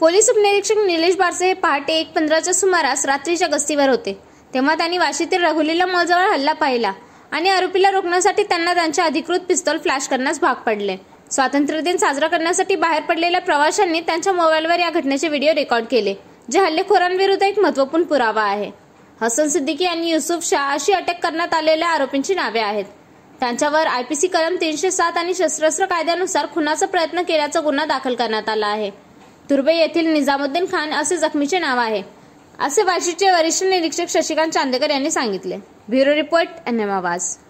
police उपनिरीक्षक निलेश बारसे हे पहाटे एक पंधराच्या सुमारास रात्रीच्या गस्तीवर होते तेव्हा त्यांनी वाशीतील रघुलीला मॉलजवळ हल्ला पाहिला आणि आरोपीला रोखण्यासाठी त्यांना त्यांच्या अधिकृत पिस्तोल फ्लॅश करण्यास भाग पडले स्वातंत्र्य दिन साजरा करण्यासाठी बाहेर पडलेल्या प्रवाशांनी त्यांच्या मोबाईलवर या घटनेचे व्हिडिओ रेकॉर्ड केले जे हल्लेखोरांविरुद्ध एक महत्वपूर्ण पुरावा आहे हसन सिद्दीकी आणि युसुफ शाह अशी अटक करण्यात आलेल्या आरोपींची नावे आहेत त्यांच्यावर आयपीसी कलम तीनशे सात आणि शस्त्रास्त्र कायद्यानुसार खुनाचा प्रयत्न केल्याचा गुन्हा दाखल करण्यात आला आहे तुर्बे येथील निजामुद्दीन खान असे जखमीचे नाव आहे असे वाशीचे वरिष्ठ निरीक्षक शशिकांत चांदेकर यांनी सांगितले ब्युरो रिपोर्ट एन